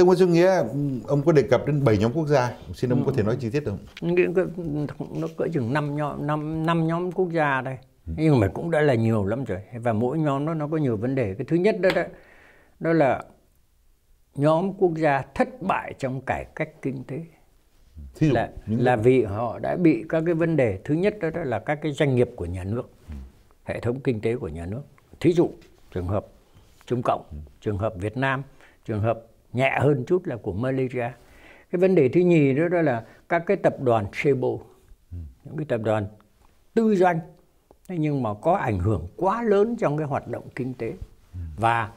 Thưa ông Dương Nghĩa, ông có đề cập đến 7 nhóm quốc gia, xin ông ừ. có thể nói chi tiết được không? Nó cỡ chừng 5 nhóm, 5, 5 nhóm quốc gia đây, ừ. nhưng mà cũng đã là nhiều lắm rồi. Và mỗi nhóm nó nó có nhiều vấn đề. Cái thứ nhất đó, đó, đó là nhóm quốc gia thất bại trong cải cách kinh tế. Thí dụ, là những... là vì họ đã bị các cái vấn đề thứ nhất đó, đó là các cái doanh nghiệp của nhà nước, ừ. hệ thống kinh tế của nhà nước. Thí dụ trường hợp Trung Cộng, ừ. trường hợp Việt Nam, trường hợp nhẹ hơn chút là của Malaysia cái vấn đề thứ nhì nữa đó là các cái tập đoàn Sebo ừ. những cái tập đoàn tư doanh nhưng mà có ảnh hưởng quá lớn trong cái hoạt động kinh tế ừ. và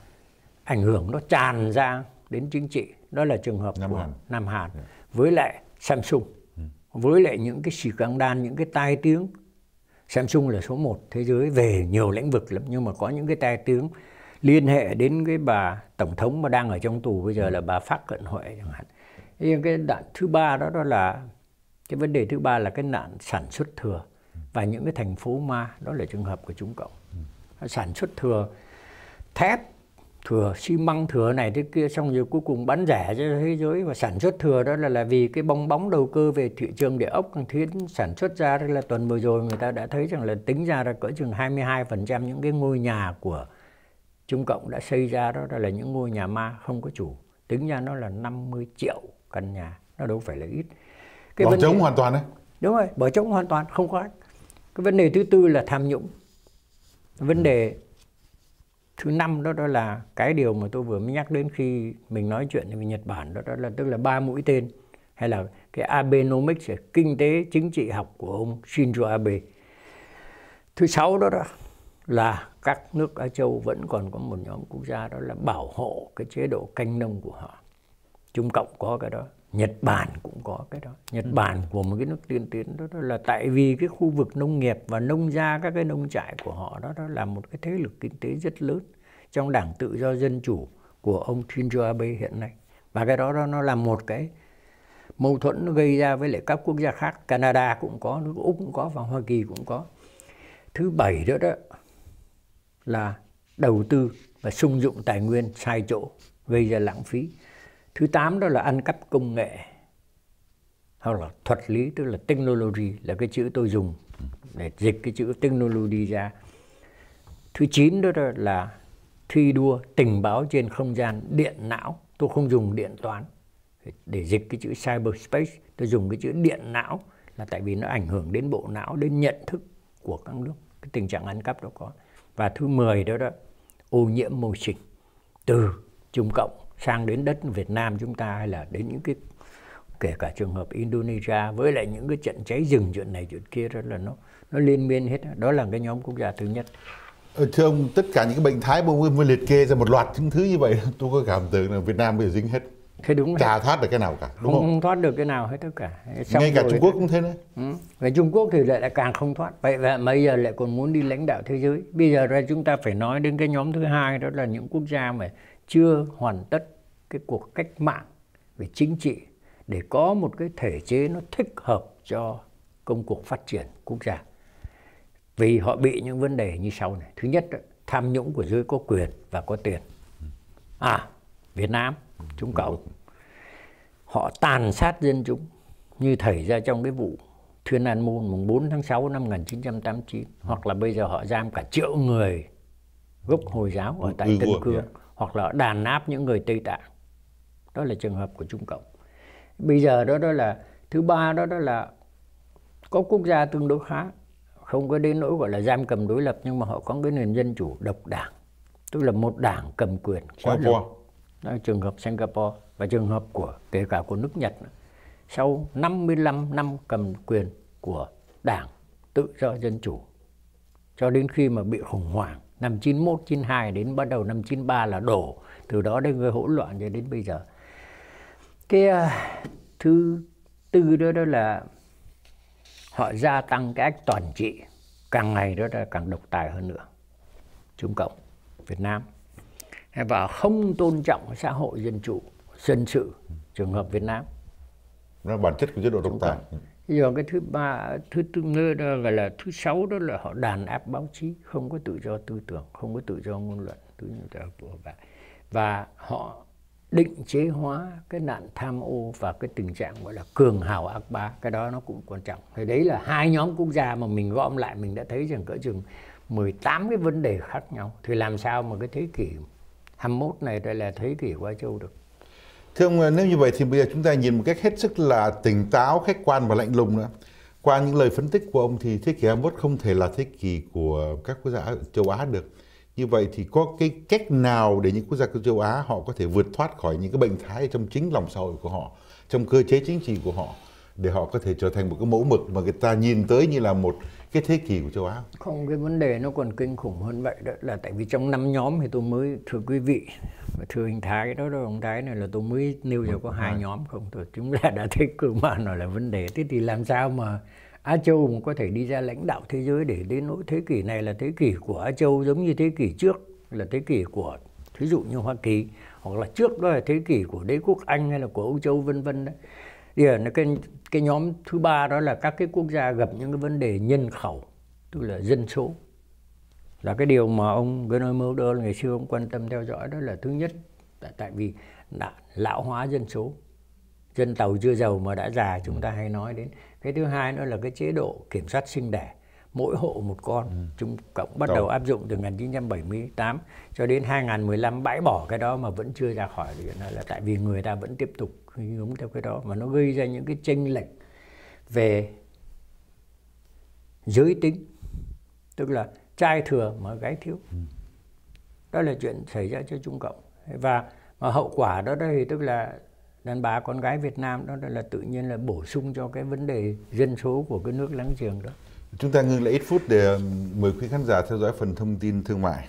ảnh hưởng nó tràn ra đến chính trị đó là trường hợp Nam của Hàn. Nam Hàn dạ. với lại Samsung ừ. với lại những cái căng đan những cái tai tiếng Samsung là số 1 thế giới về nhiều lĩnh vực lắm nhưng mà có những cái tai tiếng liên hệ đến cái bà tổng thống mà đang ở trong tù bây giờ là bà Pháp Cận Huệ chẳng hạn. Nhưng cái nạn thứ ba đó đó là cái vấn đề thứ ba là cái nạn sản xuất thừa và những cái thành phố ma đó là trường hợp của chúng cộng ừ. sản xuất thừa thép thừa xi măng thừa này thế kia xong rồi cuối cùng bán rẻ cho thế giới và sản xuất thừa đó là là vì cái bong bóng đầu cơ về thị trường địa ốc càng thiên sản xuất ra đây là tuần vừa rồi người ta đã thấy rằng là tính ra là cỡ chừng 22% những cái ngôi nhà của Trung Cộng đã xây ra đó, là những ngôi nhà ma không có chủ. Tính ra nó là 50 triệu căn nhà, nó đâu phải là ít. Cái bỏ trống hoàn toàn đấy. Đúng rồi, bỏ trống hoàn toàn, không có ách. Cái vấn đề thứ tư là tham nhũng. Vấn đề thứ năm đó đó là cái điều mà tôi vừa mới nhắc đến khi mình nói chuyện về Nhật Bản đó đó là tức là ba mũi tên hay là cái Abenomics kinh tế chính trị học của ông Shinzo Abe. Thứ sáu đó đó là các nước Á Châu vẫn còn có một nhóm quốc gia đó là bảo hộ cái chế độ canh nông của họ. Trung Cộng có cái đó, Nhật Bản cũng có cái đó. Nhật ừ. Bản của một cái nước tiên tiến đó, đó là tại vì cái khu vực nông nghiệp và nông gia các cái nông trại của họ đó đó là một cái thế lực kinh tế rất lớn trong đảng tự do dân chủ của ông Shinzo Abe hiện nay. Và cái đó, đó nó là một cái mâu thuẫn nó gây ra với lại các quốc gia khác. Canada cũng có, nước Úc cũng có và Hoa Kỳ cũng có. Thứ bảy nữa đó, đó là đầu tư và sung dụng tài nguyên sai chỗ gây ra lãng phí thứ tám đó là ăn cắp công nghệ hoặc là thuật lý tức là technology là cái chữ tôi dùng để dịch cái chữ technology ra thứ chín đó là thi đua tình báo trên không gian điện não tôi không dùng điện toán để dịch cái chữ cyberspace tôi dùng cái chữ điện não là tại vì nó ảnh hưởng đến bộ não đến nhận thức của các nước cái tình trạng ăn cắp đó có và thứ 10 đó đó, ô nhiễm môi trường từ Trung Cộng sang đến đất Việt Nam chúng ta hay là đến những cái kể cả trường hợp Indonesia với lại những cái trận cháy rừng chuyện này chuyện kia rất là nó nó liên miên hết đó là cái nhóm quốc gia thứ nhất ờ, thưa ông tất cả những cái bệnh thái mà ông liệt kê ra một loạt những thứ như vậy tôi có cảm tưởng là Việt Nam bây giờ dính hết thế đúng chả thoát được cái nào cả đúng không, không? thoát được cái nào hết tất cả Xong ngay cả trung quốc cũng thế đấy ừ. về trung quốc thì lại, lại càng không thoát vậy là bây giờ lại còn muốn đi lãnh đạo thế giới bây giờ ra chúng ta phải nói đến cái nhóm thứ hai đó là những quốc gia mà chưa hoàn tất cái cuộc cách mạng về chính trị để có một cái thể chế nó thích hợp cho công cuộc phát triển quốc gia vì họ bị những vấn đề như sau này thứ nhất tham nhũng của giới có quyền và có tiền à việt nam Trung Cộng họ tàn sát dân chúng như thầy ra trong cái vụ Thiên An Môn mùng 4 tháng 6 năm 1989 hoặc là bây giờ họ giam cả triệu người gốc Hồi giáo ở tại Tân Cương dạ. hoặc là đàn áp những người Tây Tạng đó là trường hợp của Trung Cộng bây giờ đó đó là thứ ba đó đó là có quốc gia tương đối khá không có đến nỗi gọi là giam cầm đối lập nhưng mà họ có cái nền dân chủ độc đảng tức là một đảng cầm quyền quá lực đó trường hợp Singapore và trường hợp của kể cả của nước Nhật sau 55 năm cầm quyền của đảng tự do dân chủ cho đến khi mà bị khủng hoảng năm 91 92 đến bắt đầu năm 93 là đổ từ đó đến gây hỗn loạn cho đến bây giờ cái uh, thứ tư đó đó là họ gia tăng cái ách toàn trị càng ngày đó là càng độc tài hơn nữa Trung Cộng Việt Nam và không tôn trọng xã hội dân chủ dân sự trường hợp Việt Nam nó bản chất của chế độ độc tài rồi cái thứ ba thứ tư nữa đó gọi là thứ sáu đó là họ đàn áp báo chí không có tự do tư tưởng không có tự do ngôn luận tự do của bạn và họ định chế hóa cái nạn tham ô và cái tình trạng gọi là cường hào ác bá cái đó nó cũng quan trọng thì đấy là hai nhóm quốc gia mà mình gom lại mình đã thấy rằng cỡ chừng 18 cái vấn đề khác nhau thì làm sao mà cái thế kỷ 21 này đây là thế kỷ qua châu được. Thưa ông, nếu như vậy thì bây giờ chúng ta nhìn một cách hết sức là tỉnh táo, khách quan và lạnh lùng nữa. Qua những lời phân tích của ông thì thế kỷ 21 không thể là thế kỷ của các quốc gia châu Á được. Như vậy thì có cái cách nào để những quốc gia châu Á họ có thể vượt thoát khỏi những cái bệnh thái trong chính lòng xã hội của họ, trong cơ chế chính trị của họ để họ có thể trở thành một cái mẫu mực mà người ta nhìn tới như là một cái thế kỷ của châu Á? Không, cái vấn đề nó còn kinh khủng hơn vậy đó là tại vì trong năm nhóm thì tôi mới thưa quý vị và thưa anh thái đó đó ông thái này là tôi mới nêu ra có hai vâng. nhóm không thôi chúng ta đã thấy cơ bản nó là vấn đề thế thì làm sao mà Á Châu mà có thể đi ra lãnh đạo thế giới để đến nỗi thế kỷ này là thế kỷ của Á Châu giống như thế kỷ trước là thế kỷ của thí dụ như Hoa Kỳ hoặc là trước đó là thế kỷ của đế quốc Anh hay là của Âu Châu vân vân đấy. Thì là cái cái nhóm thứ ba đó là các cái quốc gia gặp những cái vấn đề nhân khẩu tức là dân số là cái điều mà ông Gernot Mulder ngày xưa ông quan tâm theo dõi đó là thứ nhất tại, tại vì đã lão hóa dân số dân tàu chưa giàu mà đã già chúng ta hay nói đến cái thứ hai nữa là cái chế độ kiểm soát sinh đẻ mỗi hộ một con ừ. chúng cộng bắt Đâu. đầu áp dụng từ 1978 cho đến 2015 bãi bỏ cái đó mà vẫn chưa ra khỏi thì là tại vì người ta vẫn tiếp tục hướng theo cái đó mà nó gây ra những cái chênh lệch về giới tính tức là trai thừa mà gái thiếu ừ. đó là chuyện xảy ra cho trung cộng và mà hậu quả đó đây tức là đàn bà con gái Việt Nam đó là tự nhiên là bổ sung cho cái vấn đề dân số của cái nước láng giềng đó Chúng ta ngưng lại ít phút để um, mời quý khán giả theo dõi phần thông tin thương mại.